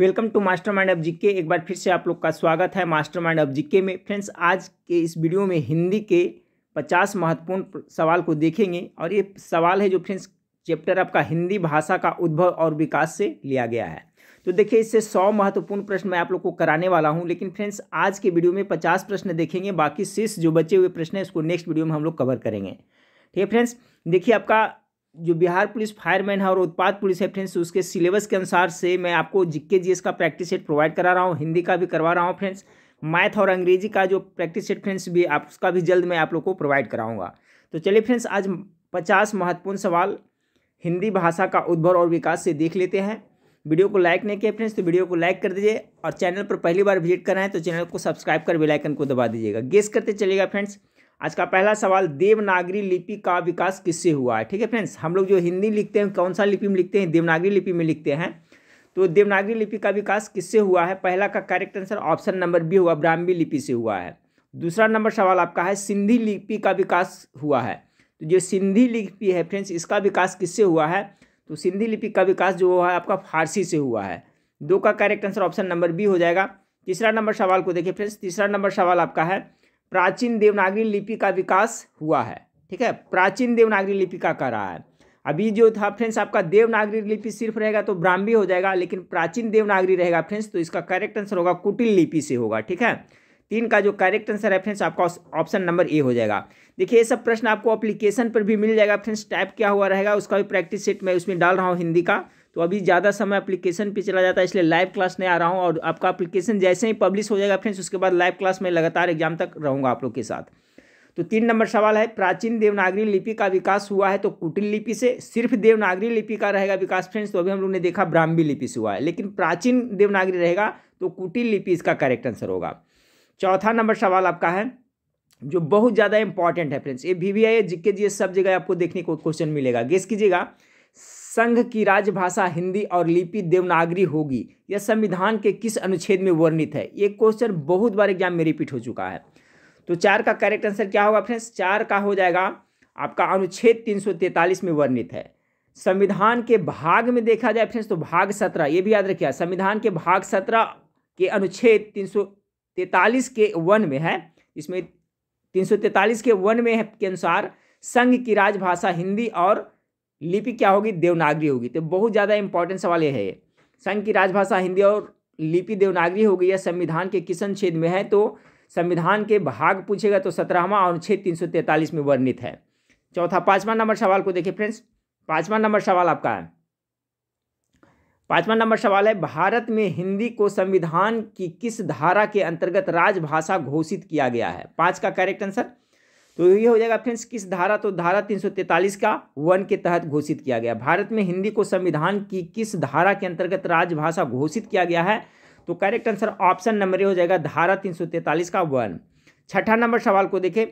welcome to master mind अब जिक्के एक बार फिर से आप लोग का स्वागत है मास्टर माइंड अब जिक्के में फ्रेंड्स आज के इस वीडियो में हिंदी के पचास महत्वपूर्ण सवाल को देखेंगे और ये सवाल है जो फ्रेंड्स चैप्टर आपका हिंदी भाषा का उद्भव और विकास से लिया गया है तो देखिए इससे सौ महत्वपूर्ण प्रश्न मैं आप लोग को कराने वाला हूँ लेकिन फ्रेंड्स आज के वीडियो में पचास प्रश्न देखेंगे बाकी शेष जो बचे हुए प्रश्न है उसको नेक्स्ट वीडियो में हम लोग कवर करेंगे ठीक है फ्रेंड्स देखिए आपका जो बिहार पुलिस फायरमैन है और उत्पाद पुलिस है फ्रेंड्स उसके सिलेबस के अनुसार से मैं आपको जिक्के जीएस का प्रैक्टिस सेट प्रोवाइड करा रहा हूँ हिंदी का भी करवा रहा हूँ फ्रेंड्स मैथ और अंग्रेजी का जो प्रैक्टिस सेट फ्रेंड्स भी आप उसका भी जल्द मैं आप लोग को प्रोवाइड कराऊंगा तो चलिए फ्रेंड्स आज पचास महत्वपूर्ण सवाल हिंदी भाषा का उद्भव और विकास से देख लेते हैं वीडियो को लाइक नहीं किया फ्रेंड्स तो वीडियो को लाइक कर दीजिए और चैनल पर पहली बार विजिट कर रहे हैं तो चैनल को सब्सक्राइब कर बेलाइकन को दबा दीजिएगा गेस करते चलेगा फ्रेंड्स आज का पहला सवाल देवनागरी लिपि का विकास किससे हुआ है ठीक है फ्रेंड्स हम लोग जो हिंदी लिखते हैं कौन सा लिपि में लिखते हैं देवनागरी लिपि में लिखते हैं तो देवनागरी लिपि का विकास किससे हुआ है पहला का correct answer option number B हुआ ब्राह्मी लिपि से हुआ है दूसरा नंबर सवाल आपका है सिंधी लिपि का विकास हुआ है तो जो सिंधी लिपि है फ्रेंड्स इसका विकास किससे हुआ है तो सिंधी लिपि का विकास जो हुआ है आपका फारसी से हुआ है दो का correct answer option number B हो जाएगा तीसरा नंबर सवाल को देखिए फ्रेंड्स तीसरा नंबर सवाल आपका है प्राचीन देवनागरी लिपि का विकास हुआ है ठीक है प्राचीन देवनागरी लिपि का कह रहा है अभी जो था फ्रेंड्स आपका देवनागरी लिपि सिर्फ रहेगा तो ब्राह्मी हो जाएगा लेकिन प्राचीन देवनागरी रहेगा फ्रेंड्स तो इसका करेक्ट आंसर होगा कुटिल लिपि से होगा ठीक है तीन का जो करेक्ट आंसर है फ्रेंड्स आपका ऑप्शन नंबर ए हो जाएगा देखिए ये सब प्रश्न आपको अप्लीकेशन पर भी मिल जाएगा फ्रेंड्स टाइप क्या हुआ रहेगा उसका भी प्रैक्टिस सेट मैं उसमें डाल रहा हूँ हिंदी का तो अभी ज़्यादा समय एप्लीकेशन पे चला जाता है इसलिए लाइव क्लास नहीं आ रहा हूँ और आपका एप्लीकेशन जैसे ही पब्लिश हो जाएगा फ्रेंड्स उसके बाद लाइव क्लास में लगातार एग्जाम तक रहूँगा आप लोग के साथ तो तीन नंबर सवाल है प्राचीन देवनागरी लिपि का विकास हुआ है तो कुटिल लिपि से सिर्फ देवनागरी लिपि का रहेगा विकास फ्रेंड्स तो अभी हम लोग ने देखा ब्राह्मी लिपि से हुआ है लेकिन प्राचीन देवनागरी रहेगा तो कुटिल लिपि इसका करेक्ट आंसर होगा चौथा नंबर सवाल आपका है जो बहुत ज़्यादा इंपॉर्टेंट है फ्रेंड्स ये वी वी आई जिक्के जी सब जगह आपको देखने को क्वेश्चन मिलेगा गेस कीजिएगा संघ की राजभाषा हिंदी और लिपि देवनागरी होगी यह संविधान के किस अनुच्छेद में वर्णित है ये क्वेश्चन बहुत बार एग्जाम में रिपीट हो चुका है तो चार का करेक्ट आंसर क्या होगा फ्रेंड्स चार का हो जाएगा आपका अनुच्छेद 343 में वर्णित है संविधान के भाग में देखा जाए फ्रेंड्स तो भाग सत्रह ये भी याद रखिए संविधान के भाग सत्रह के अनुच्छेद 343 के वन में है इसमें 343 के वन में है के अनुसार संघ की राजभाषा हिंदी और लिपि क्या होगी देवनागरी होगी तो बहुत ज़्यादा इंपॉर्टेंट सवाल यह है संघ की राजभाषा हिंदी और लिपि देवनागरी होगी है संविधान के किस अनुच्छेद में है तो संविधान के भाग पूछेगा तो सत्रहवा अनुच्छेद तीन में वर्णित है चौथा पाँचवा नंबर सवाल को देखिए फ्रेंड्स पाँचवा नंबर सवाल आपका है पाँचवा नंबर सवाल है भारत में हिंदी को संविधान की किस धारा के अंतर्गत राजभाषा घोषित किया गया है पाँच का करेक्ट आंसर तो ये हो जाएगा फ्रेंड्स किस धारा तो धारा 343 का वन के तहत घोषित किया गया भारत में हिंदी को संविधान की किस धारा के अंतर्गत राजभाषा घोषित किया गया है तो correct answer option number A हो जाएगा धारा 343 का वन छठा नंबर सवाल को देखें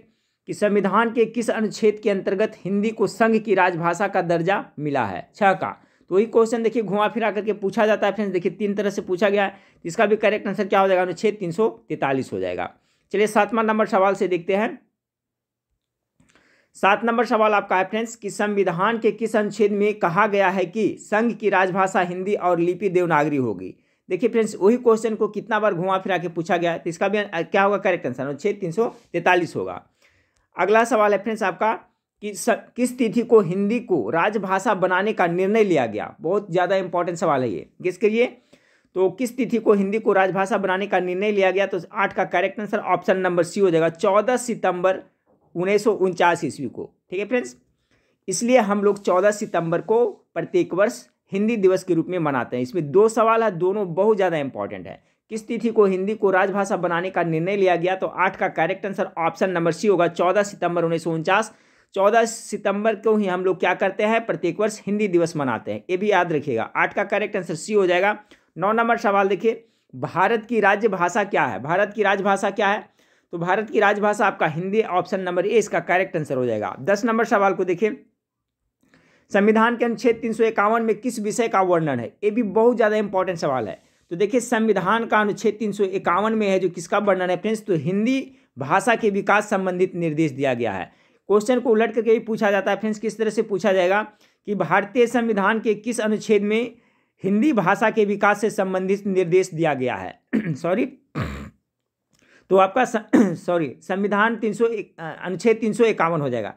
कि संविधान के किस अनुच्छेद के अंतर्गत हिंदी को संघ की राजभाषा का दर्जा मिला है छह का तो वही क्वेश्चन देखिए घुमा फिरा करके पूछा जाता है फ्रेंड्स देखिए तीन तरह से पूछा गया है इसका भी करेक्ट आंसर क्या हो जाएगा अनुच्छेद तीन हो जाएगा चलिए सातवां नंबर सवाल से देखते हैं सात नंबर सवाल आपका है फ्रेंड्स कि संविधान के किस अनुच्छेद में कहा गया है कि संघ की राजभाषा हिंदी और लिपि देवनागरी होगी देखिए फ्रेंड्स वही क्वेश्चन को कितना बार घुमा फिरा के पूछा गया तो इसका भी क्या होगा करेक्ट आंसर अनुच्छेद तीन सौ तैंतालीस होगा अगला सवाल है फ्रेंड्स आपका कि स, किस तिथि को हिंदी को राजभाषा बनाने का निर्णय लिया गया बहुत ज़्यादा इंपॉर्टेंट सवाल है ये किसके लिए तो किस तिथि को हिंदी को राजभाषा बनाने का निर्णय लिया गया तो आठ का correct answer option number C हो जाएगा चौदह सितंबर उन्नीस ईस्वी को ठीक है फ्रेंड्स इसलिए हम लोग चौदह सितंबर को प्रत्येक वर्ष हिंदी दिवस के रूप में मनाते हैं इसमें दो सवाल है दोनों बहुत ज़्यादा इंपॉर्टेंट है किस तिथि को हिंदी को राजभाषा बनाने का निर्णय लिया गया तो आठ का correct answer option number C होगा चौदह सितंबर उन्नीस सौ उनचास चौदह सितंबर को ही हम लोग क्या करते हैं प्रत्येक वर्ष हिंदी दिवस मनाते हैं ये भी याद रखिएगा आठ का करेक्ट आंसर सी हो जाएगा नौ नंबर सवाल देखिए भारत की राज्य भाषा क्या है भारत की राजभाषा क्या है तो भारत की राजभाषा आपका हिंदी ऑप्शन नंबर ए इसका करेक्ट आंसर हो जाएगा दस नंबर सवाल को देखिए संविधान के अनुच्छेद तीन सौ इक्यावन में किस विषय का वर्णन है ये भी बहुत ज़्यादा इंपॉर्टेंट सवाल है तो देखिए संविधान का अनुच्छेद तीन सौ इक्यावन में है जो किसका वर्णन है फ्रेंड्स तो हिंदी भाषा के विकास संबंधित निर्देश दिया गया है क्वेश्चन को उलट करके भी पूछा जाता है फ्रेंड्स किस तरह से पूछा जाएगा कि भारतीय संविधान के किस अनुच्छेद में हिंदी भाषा के विकास से संबंधित निर्देश दिया गया है सॉरी तो आपका सॉरी संविधान तीन सौ अनुच्छेद तीन सौ इक्यावन हो जाएगा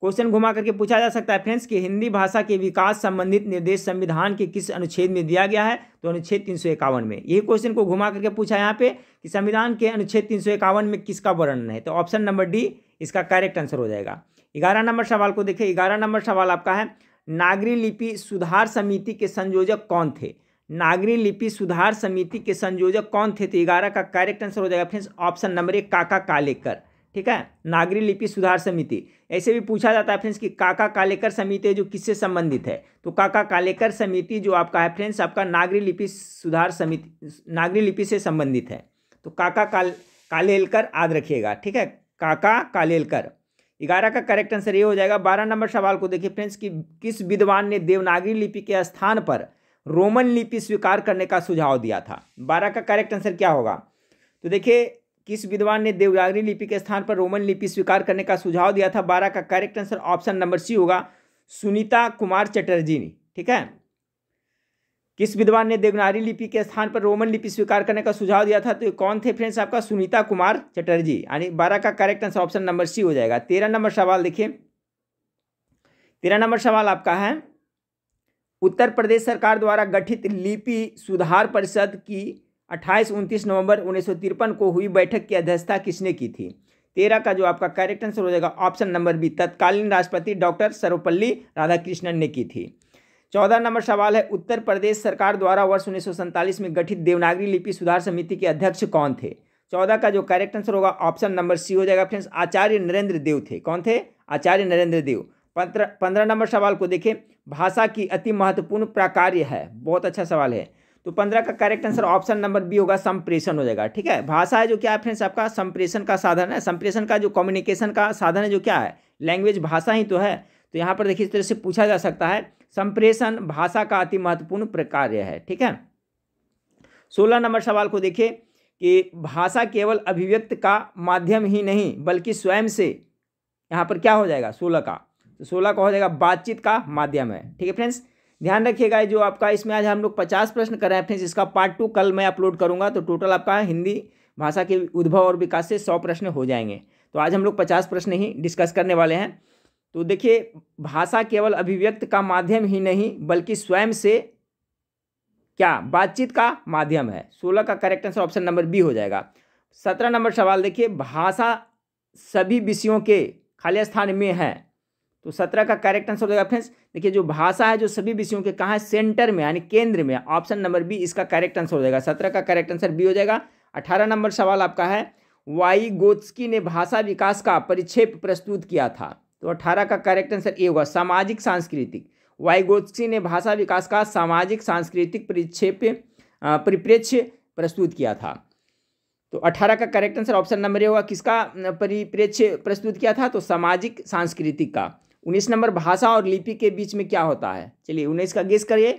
क्वेश्चन घुमा करके पूछा जा सकता है फ्रेंड्स कि हिंदी भाषा के विकास संबंधित निर्देश संविधान के किस अनुच्छेद में दिया गया है तो अनुच्छेद तीन सौ इक्यावन में यही क्वेश्चन को घुमा करके पूछा यहाँ पे कि संविधान के अनुच्छेद तीन सौ इक्यावन में किसका वर्णन है तो ऑप्शन नंबर डी इसका करेक्ट आंसर हो जाएगा ग्यारह नंबर सवाल को देखिए ग्यारह नंबर सवाल आपका है नागरी लिपि सुधार समिति के संयोजक कौन थे नागरी लिपि सुधार समिति के संयोजक कौन थे तो ग्यारह का करेक्ट आंसर हो जाएगा फ्रेंड्स ऑप्शन नंबर एक काका कालेकर ठीक है नागरी लिपि सुधार समिति ऐसे भी पूछा जाता है फ्रेंड्स कि काका कालेकर समिति जो किससे संबंधित है तो काका कालेकर समिति जो आपका है फ्रेंड्स आपका नागरी लिपि सुधार समिति नागरी लिपि से संबंधित है तो काका काल कालेलकर याद रखिएगा ठीक है काका कालेलकर ग्यारह का करेक्ट आंसर ये हो जाएगा बारह नंबर सवाल को देखिए फ्रेंड्स कि किस विद्वान ने देवनागरी लिपि के स्थान पर रोमन लिपि स्वीकार करने का सुझाव दिया था बारह का करेक्ट आंसर क्या होगा तो देखिए किस विद्वान ने देवनागरी लिपि के स्थान पर रोमन लिपि स्वीकार करने का सुझाव दिया था बारह का correct answer option number C होगा सुनीता कुमार चटर्जी ने ठीक है किस विद्वान ने देवनागरी लिपि के स्थान पर रोमन लिपि स्वीकार करने का सुझाव दिया था तो कौन थे फ्रेंड्स आपका सुनीता कुमार चटर्जी यानी बारह का correct answer option number C हो जाएगा तेरह नंबर सवाल देखिए तेरह नंबर सवाल आपका है उत्तर प्रदेश सरकार द्वारा गठित लिपि सुधार परिषद की 28 उनतीस नवंबर उन्नीस को हुई बैठक की अध्यक्षता किसने की थी तेरह का जो आपका करेक्ट आंसर हो जाएगा ऑप्शन नंबर बी तत्कालीन राष्ट्रपति डॉक्टर सर्वपल्ली राधाकृष्णन ने की थी चौदह नंबर सवाल है उत्तर प्रदेश सरकार द्वारा वर्ष उन्नीस में गठित देवनागरी लिपि सुधार समिति के अध्यक्ष कौन थे चौदह का जो करेक्ट आंसर होगा ऑप्शन नंबर सी हो जाएगा फ्रेंड्स आचार्य नरेंद्र देव थे कौन थे आचार्य नरेंद्र देव पंद्रह नंबर सवाल को देखें भाषा की अति महत्वपूर्ण प्राकार्य है बहुत अच्छा सवाल है तो पंद्रह का correct answer option number B होगा संप्रेषण हो जाएगा ठीक है भाषा है जो क्या है फ्रेंड्स आपका संप्रेषण का साधन है संप्रेषण का जो कम्युनिकेशन का साधन है जो क्या है लैंग्वेज भाषा ही तो है तो यहाँ पर देखिए इस तरह से पूछा जा सकता है संप्रेषण भाषा का अति महत्वपूर्ण प्रकार्य है ठीक है सोलह नंबर सवाल को देखिए कि भाषा केवल अभिव्यक्त का माध्यम ही नहीं बल्कि स्वयं से यहाँ पर क्या हो जाएगा सोलह का तो सोलह का हो जाएगा बातचीत का माध्यम है ठीक है फ्रेंड्स ध्यान रखिएगा जो आपका इसमें आज हम लोग पचास प्रश्न कर रहे हैं फ्रेंड्स इसका पार्ट टू कल मैं अपलोड करूंगा तो टोटल आपका हिंदी भाषा के उद्भव और विकास से सौ प्रश्न हो जाएंगे तो आज हम लोग पचास प्रश्न ही डिस्कस करने वाले हैं तो देखिए भाषा केवल अभिव्यक्त का माध्यम ही नहीं बल्कि स्वयं से क्या बातचीत का माध्यम है सोलह का correct answer option number B हो जाएगा सत्रह नंबर सवाल देखिए भाषा सभी विषयों के खाली स्थान में है तो सत्रह का करेक्ट आंसर हो जाएगा फ्रेंड्स देखिए जो भाषा है जो सभी विषयों के कहाँ सेंटर में यानी केंद्र में ऑप्शन नंबर बी इसका करेक्ट आंसर हो जाएगा सत्रह का करेक्ट आंसर बी हो जाएगा अठारह नंबर सवाल आपका है वाई गोत्सकी ने भाषा विकास का परिक्षेप प्रस्तुत किया था तो अठारह का करेक्ट आंसर ए होगा सामाजिक सांस्कृतिक वाई गोत्सकी ने भाषा विकास का सामाजिक सांस्कृतिक परिक्षेप परिप्रेक्ष्य प्रस्तुत किया था तो अठारह का correct answer option number A होगा किसका परिप्रेक्ष्य प्रस्तुत किया था तो सामाजिक सांस्कृतिक का उन्नीस नंबर भाषा और लिपि के बीच में क्या होता है चलिए उन्नीस का गेस करिए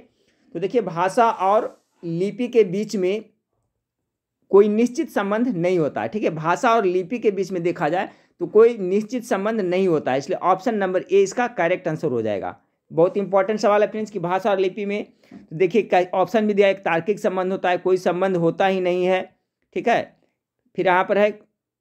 तो देखिए भाषा और लिपि के बीच में कोई निश्चित संबंध नहीं होता है ठीक है भाषा और लिपि के बीच में देखा जाए तो कोई निश्चित संबंध नहीं होता है इसलिए ऑप्शन नंबर ए इसका करेक्ट आंसर हो जाएगा बहुत इंपॉर्टेंट सवाल है फ्रेंड्स कि भाषा और लिपि में तो देखिए ऑप्शन भी दिया एक तार्किक संबंध होता है कोई संबंध होता ही नहीं है ठीक है फिर यहाँ पर है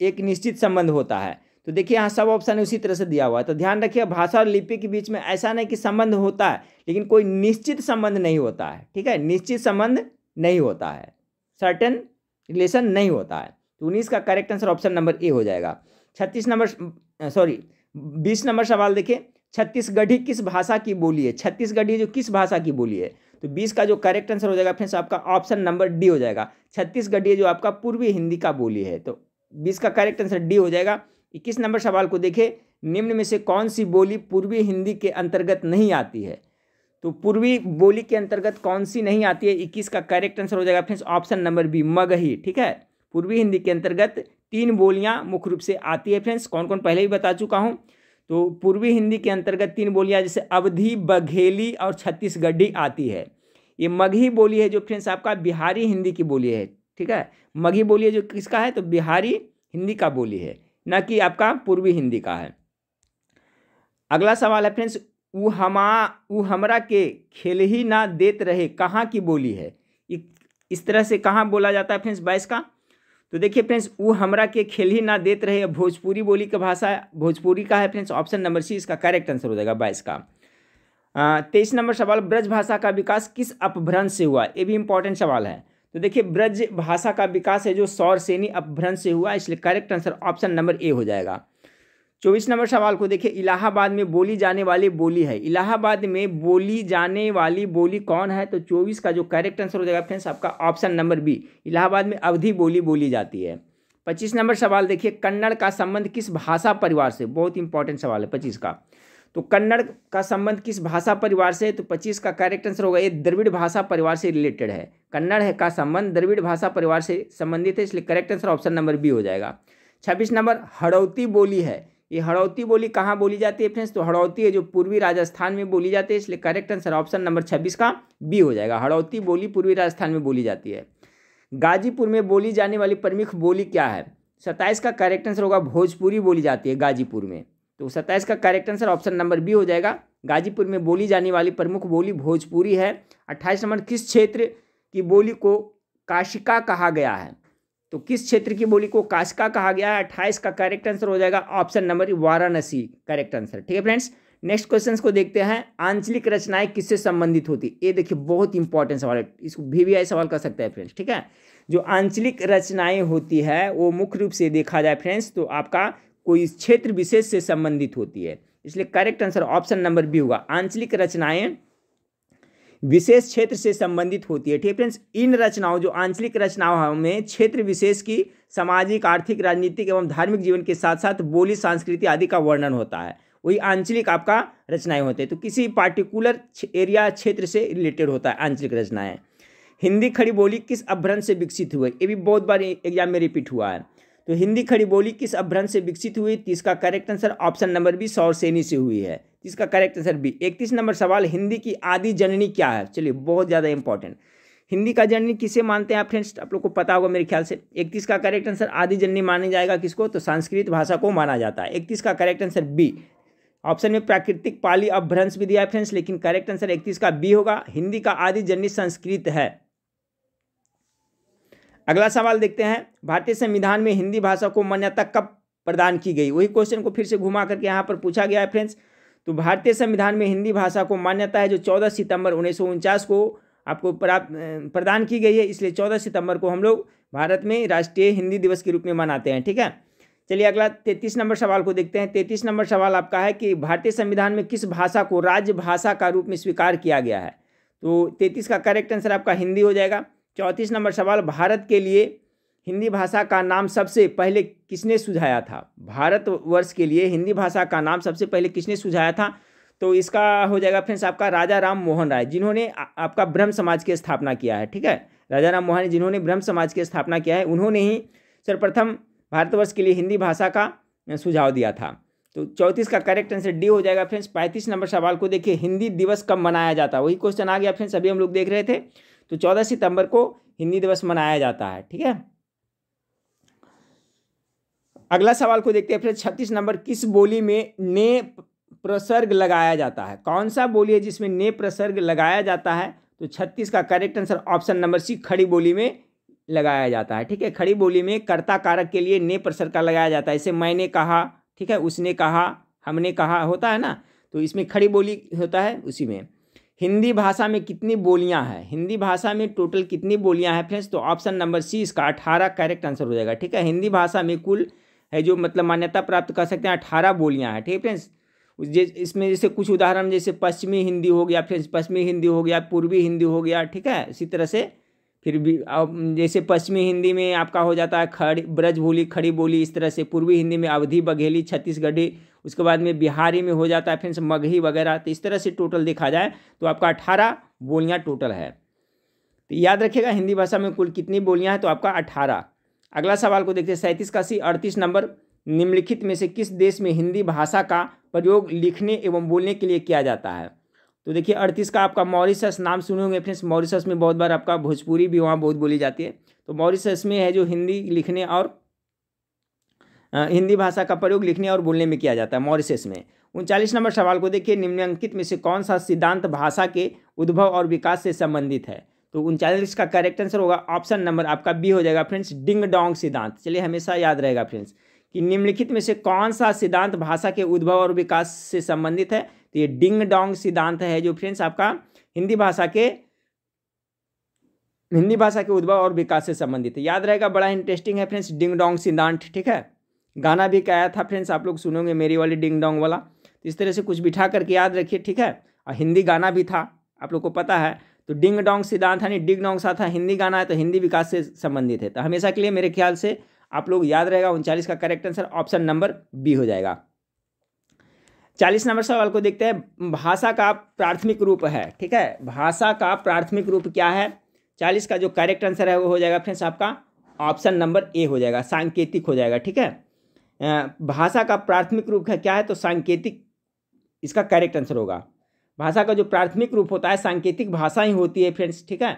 एक निश्चित संबंध होता है तो देखिए यहाँ सब ऑप्शन उसी तरह से दिया हुआ है तो ध्यान रखिए भाषा और लिपि के बीच में ऐसा नहीं कि संबंध होता है लेकिन कोई निश्चित संबंध नहीं होता है ठीक है निश्चित संबंध नहीं होता है सर्टन रिलेशन नहीं होता है तो उन्नीस का correct answer option number A हो जाएगा छत्तीस नंबर सॉरी बीस नंबर सवाल देखिए छत्तीसगढ़ी किस भाषा की बोली है छत्तीसगढ़ी जो किस भाषा की बोली है तो बीस का जो करेक्ट आंसर हो जाएगा फ्रेंड्स आपका ऑप्शन नंबर डी हो जाएगा छत्तीसगढ़ी जो आपका पूर्वी हिंदी का बोली है तो बीस का करेक्ट आंसर डी हो जाएगा इक्कीस नंबर सवाल को देखें निम्न में से कौन सी बोली पूर्वी हिंदी के अंतर्गत नहीं आती है तो पूर्वी बोली के अंतर्गत कौन सी नहीं आती है इक्कीस का करेक्ट आंसर हो जाएगा friends option number B Magahi ठीक है पूर्वी हिंदी के अंतर्गत तीन बोलियाँ मुख्य रूप से आती है फ्रेंड्स कौन कौन पहले भी बता चुका हूँ तो पूर्वी हिंदी के अंतर्गत तीन बोलियाँ जैसे अवधि बघेली और छत्तीसगढ़ी आती है ये मगही बोली है जो फ्रेंड्स आपका बिहारी हिंदी की बोली है ठीक है मगही बोली है जो किसका है तो बिहारी हिंदी का बोली है न कि आपका पूर्वी हिंदी का है अगला सवाल है फ्रेंड्स वो हमा वो हमरा के खेल ही ना देत रहे कहाँ की बोली है इस तरह से कहाँ बोला जाता है फ्रेंड्स बाइस का तो देखिए फ्रेंड्स वो हमरा के खेल ही ना देते रहे भोजपुरी बोली का भाषा भोजपुरी का है फ्रेंड्स ऑप्शन नंबर सी इसका करेक्ट आंसर हो जाएगा बाइस का तेईस नंबर सवाल ब्रज भाषा का विकास किस अपभ्रंश से हुआ ये भी इम्पोर्टेंट सवाल है तो देखिए ब्रज भाषा का विकास है जो सौर सेनी अपभ्रंश से हुआ इसलिए correct answer option number A हो जाएगा चौबीस नंबर सवाल को देखिए इलाहाबाद में बोली जाने वाली बोली है इलाहाबाद में बोली जाने वाली बोली कौन है तो चौबीस का जो करेक्ट आंसर हो जाएगा फ्रेंड्स आपका ऑप्शन नंबर बी इलाहाबाद में अवधि बोली बोली जाती है पच्चीस नंबर सवाल देखिए कन्नड़ का संबंध किस भाषा परिवार से बहुत इंपॉर्टेंट सवाल है पच्चीस का तो कन्नड़ का संबंध किस भाषा परिवार से तो पच्चीस का करेक्ट आंसर होगा ये द्रविड़ भाषा परिवार से रिलेटेड है कन्नड़ है का संबंध द्रविड़ भाषा परिवार से संबंधित है इसलिए correct answer option number B हो जाएगा छब्बीस नंबर हड़ौती बोली है ये हड़ौती बोली कहाँ बोली जाती है फ्रेंड्स तो हड़ौती है जो पूर्वी राजस्थान में बोली जाती है इसलिए करेक्ट आंसर ऑप्शन नंबर छब्बीस का बी हो जाएगा हड़ौती बोली पूर्वी राजस्थान में बोली जाती है गाजीपुर में बोली जाने वाली प्रमुख बोली क्या है सत्ताईस का करेक्ट आंसर होगा भोजपुरी बोली जाती है गाजीपुर में तो सत्ताईस का correct answer option number B हो जाएगा गाजीपुर में बोली जाने वाली प्रमुख बोली भोजपुरी है अट्ठाईस नंबर किस क्षेत्र की बोली को काशिका कहा गया है तो किस क्षेत्र की बोली को काशिका कहा गया है अट्ठाईस का करेक्ट आंसर हो जाएगा option number Varanasi correct answer ठीक है फ्रेंड्स नेक्स्ट क्वेश्चन को देखते हैं आंचलिक रचनाएं किससे संबंधित होती ये देखिए बहुत इंपॉर्टेंट सवाल है इसको वी सवाल कर सकता है फ्रेंड्स ठीक है जो आंचलिक रचनाएं होती है वो मुख्य रूप से देखा जाए फ्रेंड्स तो आपका कोई क्षेत्र विशेष से संबंधित होती है इसलिए correct answer option number B होगा आंचलिक रचनाएं विशेष क्षेत्र से संबंधित होती है ठीक है फ्रेंड्स इन रचनाओं जो आंचलिक रचनाओं में क्षेत्र विशेष की सामाजिक आर्थिक राजनीतिक एवं धार्मिक जीवन के साथ साथ बोली संस्कृति आदि का वर्णन होता है वही आंचलिक आपका रचनाएं होते हैं तो किसी पार्टिकुलर एरिया क्षेत्र से रिलेटेड होता है आंचलिक रचनाएं हिंदी खड़ी बोली किस अभ्रंश से विकसित हुई ये भी बहुत बार एग्जाम में रिपीट हुआ है तो हिंदी खड़ी बोली किस अभ्रंश से विकसित हुई तो इसका correct answer option number B Shauraseni से हुई है इसका करेक्ट आंसर बी इकतीस नंबर सवाल हिंदी की आदि जननी क्या है चलिए बहुत ज़्यादा इंपॉर्टेंट हिंदी का जननी किसे मानते हैं आप फ्रेंड्स आप लोग को पता होगा मेरे ख्याल से इकतीस का करेक्ट आंसर आदि जननी माना जाएगा किसको तो संस्कृत भाषा को माना जाता है इकतीस का करेक्ट आंसर बी ऑप्शन में प्राकृतिक पाली अपभ्रंश भी दिया है फ्रेंड्स लेकिन करेक्ट आंसर इकतीस का बी होगा हिंदी का आदि जननी संस्कृत है अगला सवाल देखते हैं भारतीय संविधान में हिंदी भाषा को मान्यता कब प्रदान की गई वही क्वेश्चन को फिर से घुमा करके यहाँ पर पूछा गया है फ्रेंड्स तो भारतीय संविधान में हिंदी भाषा को मान्यता है जो चौदह सितंबर उन्नीस को आपको प्राप्त प्रदान की गई है इसलिए चौदह सितंबर को हम लोग भारत में राष्ट्रीय हिंदी दिवस के रूप में मनाते हैं ठीक है चलिए अगला तैतीस नंबर सवाल को देखते हैं तैंतीस नंबर सवाल आपका है कि भारतीय संविधान में किस भाषा को राज्य भाषा का रूप में स्वीकार किया गया है तो तैतीस का करेक्ट आंसर आपका हिंदी हो जाएगा चौंतीस नंबर सवाल भारत के लिए हिंदी भाषा का नाम सबसे पहले किसने सुझाया था भारतवर्ष के लिए हिंदी भाषा का नाम सबसे पहले किसने सुझाया था तो इसका हो जाएगा फ्रेंड्स आपका राजा राम मोहन राय जिन्होंने आपका ब्रह्म समाज की स्थापना किया है ठीक है राजा राम मोहन जिन्होंने ब्रह्म समाज की स्थापना किया है उन्होंने ही सर्वप्रथम भारतवर्ष के लिए हिंदी भाषा का सुझाव दिया था तो चौंतीस का करेक्ट आंसर डी हो जाएगा फ्रेंड्स पैंतीस नंबर सवाल को देखिए हिंदी दिवस कब मनाया जाता है वही क्वेश्चन आ गया फ्रेंड्स अभी हम लोग देख रहे थे तो चौदह सितंबर को हिंदी दिवस मनाया जाता है ठीक है अगला सवाल को देखते हैं फिर छत्तीस नंबर किस बोली में ने प्रसर्ग लगाया जाता है कौन सा बोली है जिसमें ने प्रसर्ग लगाया जाता है तो छत्तीस का correct answer option number C Khadi Boli में लगाया जाता है ठीक है खड़ी बोली में कर्ता कारक के लिए ने प्रसर्ग का लगाया जाता है इसे मैंने कहा ठीक है उसने कहा हमने कहा होता है ना तो इसमें खड़ी बोली होता है उसी में हिंदी भाषा में कितनी बोलियां हैं हिंदी भाषा में टोटल कितनी बोलियां हैं फ्रेंड्स तो ऑप्शन नंबर सी इसका अठारह करेक्ट आंसर हो जाएगा ठीक है हिंदी भाषा में कुल है जो मतलब मान्यता प्राप्त कर सकते हैं अठारह बोलियां हैं ठीक है फ्रेंड्स इसमें जैसे कुछ उदाहरण जैसे पश्चिमी हिंदी हो गया फ्रेंड्स पश्चिमी हिंदी हो गया पूर्वी हिंदी हो गया ठीक है इसी तरह से फिर भी जैसे पश्चिमी हिंदी में आपका हो जाता है खड़ी ब्रज बोली खड़ी बोली इस तरह से पूर्वी हिंदी में अवधि बघेली छत्तीसगढ़ी उसके बाद में बिहारी में हो जाता है फिर मगही वगैरह तो इस तरह से टोटल देखा जाए तो आपका अठारह बोलियाँ टोटल है तो याद रखिएगा हिंदी भाषा में कुल कितनी बोलियाँ हैं तो आपका अठारह अगला सवाल को देखते हैं सैंतीस का सी अड़तीस नंबर निम्नलिखित में से किस देश में हिंदी भाषा का प्रयोग लिखने एवं बोलने के लिए किया जाता है तो देखिए अड़तीस का आपका मॉरिसस नाम सुने होंगे फ्रेंड्स मॉरिसस में बहुत बार आपका भोजपुरी भी वहाँ बहुत बोली जाती है तो मॉरिसस में है जो हिंदी लिखने और हिंदी भाषा का प्रयोग लिखने और बोलने में किया जाता है मॉरिसस में उनचालीस नंबर सवाल को देखिए निम्नलिखित में से कौन सा सिद्धांत भाषा के उद्भव और विकास से संबंधित है तो उनचालीस का करेक्ट आंसर होगा ऑप्शन नंबर आपका बी हो जाएगा फ्रेंड्स डिंग डोंग सिद्धांत चलिए हमेशा याद रहेगा फ्रेंड्स कि निम्नलिखित में से कौन सा सिद्धांत भाषा के उद्भव और विकास से संबंधित है तो ये डिंग डोंग सिद्धांत है जो फ्रेंड्स आपका हिंदी भाषा के हिंदी भाषा के उद्भव और विकास से संबंधित है याद रहेगा बड़ा इंटरेस्टिंग है फ्रेंड्स डिंग डोंग सिद्धांत ठीक है गाना भी गाया था फ्रेंड्स आप लोग सुनोगे मेरी वाली डिंग डोंग वाला तो इस तरह से कुछ बिठा करके याद रखिए ठीक है और हिंदी गाना भी था आप लोग को पता है तो डिंग डोंग सिद्धांत है नहीं डिंग डोंग सा था हिंदी गाना है तो हिंदी विकास से संबंधित है तो हमेशा के लिए मेरे ख्याल से आप लोग याद रहेगा उनचालीस का correct answer option number B हो जाएगा चालीस नंबर सवाल को देखते हैं भाषा का प्राथमिक रूप है ठीक है भाषा का प्राथमिक रूप क्या है चालीस का जो करेक्ट आंसर है वो हो जाएगा फ्रेंड्स आपका ऑप्शन नंबर ए हो जाएगा सांकेतिक हो जाएगा ठीक है भाषा का प्राथमिक रूप क्या है तो सांकेतिक इसका करेक्ट आंसर होगा भाषा का जो प्राथमिक रूप होता है सांकेतिक भाषा ही होती है फ्रेंड्स ठीक है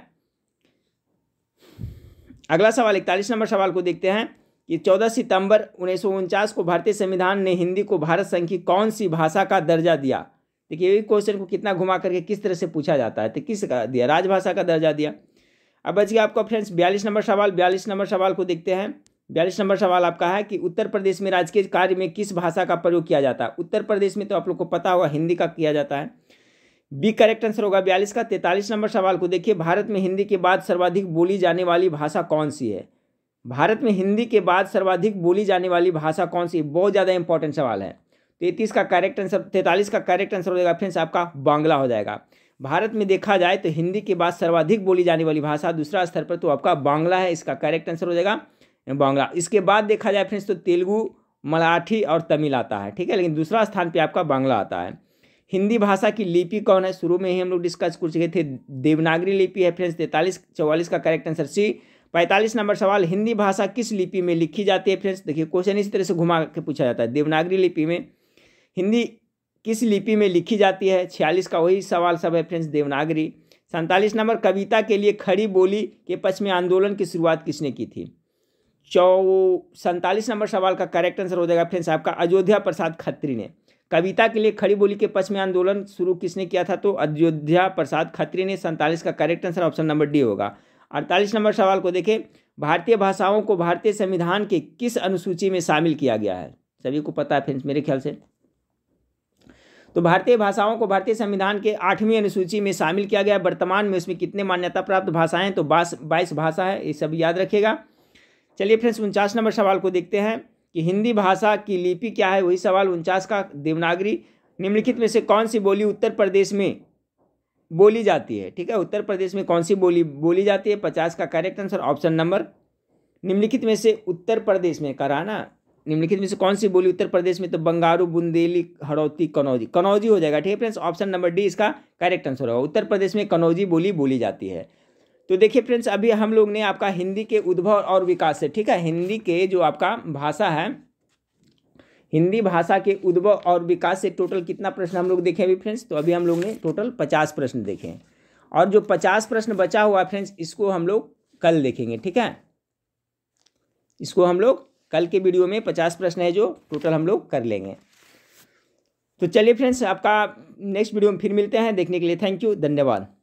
अगला सवाल इकतालीस नंबर सवाल को देखते हैं कि 14 सितंबर उन्नीस को भारतीय संविधान ने हिंदी को भारत संघ की कौन सी भाषा का दर्जा दिया देखिए ये क्वेश्चन को कितना घुमा करके किस तरह से पूछा जाता है तो किस का दिया राजभाषा का दर्जा दिया अब बच गया आपका फ्रेंड्स बयालीस नंबर सवाल बयालीस नंबर सवाल को देखते हैं बयालीस नंबर सवाल आपका है कि उत्तर प्रदेश में राजकीय कार्य में किस भाषा का प्रयोग किया जाता है उत्तर प्रदेश में तो आप लोग को पता होगा हिंदी का किया जाता है बी करेक्ट आंसर होगा बयालीस का तैंतालीस नंबर सवाल को देखिए भारत में हिंदी के बाद सर्वाधिक बोली जाने वाली भाषा कौन सी है भारत में हिंदी के बाद सर्वाधिक बोली जाने वाली भाषा कौन सी बहुत ज़्यादा इंपॉर्टेंट सवाल है तैंतीस का करेक्ट आंसर तैंतालीस का करेक्ट आंसर हो जाएगा फ्रेंड्स आपका बांग्ला हो जाएगा भारत में देखा जाए तो हिंदी के बाद सर्वाधिक बोली जाने वाली भाषा दूसरा स्तर पर तो आपका बांग्ला है इसका करेक्ट आंसर हो जाएगा बांग्ला इसके बाद देखा जाए फ्रेंड्स तो तेलुगु मराठी और तमिल आता है ठीक है लेकिन दूसरा स्थान पे आपका बांग्ला आता है हिंदी भाषा की लिपि कौन है शुरू में ही हम लोग डिस्कस कर चुके थे देवनागरी लिपि है फ्रेंड्स तैंतालीस चौवालीस का करेक्ट आंसर सी पैंतालीस नंबर सवाल हिंदी भाषा किस लिपि में लिखी जाती है फ्रेंड्स देखिए क्वेश्चन इसी तरह से घुमा के पूछा जाता है देवनागरी लिपि में हिंदी किस लिपि में लिखी जाती है छियालीस का वही सवाल सब है फ्रेंड्स देवनागरी सैंतालीस नंबर कविता के लिए खड़ी बोली के पक्ष में आंदोलन की शुरुआत किसने की थी चौ सैंतालीस नंबर सवाल का करेक्ट आंसर हो जाएगा फ्रेंड्स आपका अयोध्या प्रसाद खत्री ने कविता के लिए खड़ी बोली के पक्ष में आंदोलन शुरू किसने किया था तो अयोध्या प्रसाद खत्री ने सैंतालीस का correct answer option number D होगा अड़तालीस नंबर सवाल को देखें भारतीय भाषाओं को भारतीय संविधान के किस अनुसूची में शामिल किया गया है सभी को पता है फ्रेंड्स मेरे ख्याल से तो भारतीय भाषाओं को भारतीय संविधान के आठवीं अनुसूची में शामिल किया गया है वर्तमान में उसमें कितने मान्यता प्राप्त भाषाएं तो बाईस भाषा है ये सब याद रखिएगा चलिए फ्रेंड्स उनचास नंबर सवाल को देखते हैं कि हिंदी भाषा की लिपि क्या है वही सवाल उनचास का देवनागरी निम्नलिखित में से कौन सी बोली उत्तर प्रदेश में बोली जाती है ठीक है उत्तर प्रदेश में कौन सी बोली बोली जाती है पचास का करेक्ट आंसर ऑप्शन नंबर निम्नलिखित में से उत्तर प्रदेश में करा ना निम्नलिखित में से कौन सी बोली उत्तर प्रदेश में तो बंगारू बुंदेली हड़ौती कनौजी कनौजी हो जाएगा ठीक है फ्रेंड्स ऑप्शन नंबर डी इसका करेक्ट आंसर होगा उत्तर प्रदेश में कनौजी बोली बोली जाती है तो देखिए फ्रेंड्स अभी हम लोग ने आपका हिंदी के उद्भव और विकास से ठीक है हिंदी के जो आपका भाषा है हिंदी भाषा के उद्भव और विकास से टोटल कितना प्रश्न हम लोग देखे अभी फ्रेंड्स तो अभी हम लोग ने टोटल पचास प्रश्न देखे हैं और जो पचास प्रश्न बचा हुआ फ्रेंड्स इसको हम लोग कल देखेंगे ठीक है इसको हम लोग कल के वीडियो में पचास प्रश्न है जो टोटल हम लोग कर लेंगे तो चलिए फ्रेंड्स आपका नेक्स्ट वीडियो में फिर मिलते हैं देखने के लिए थैंक यू धन्यवाद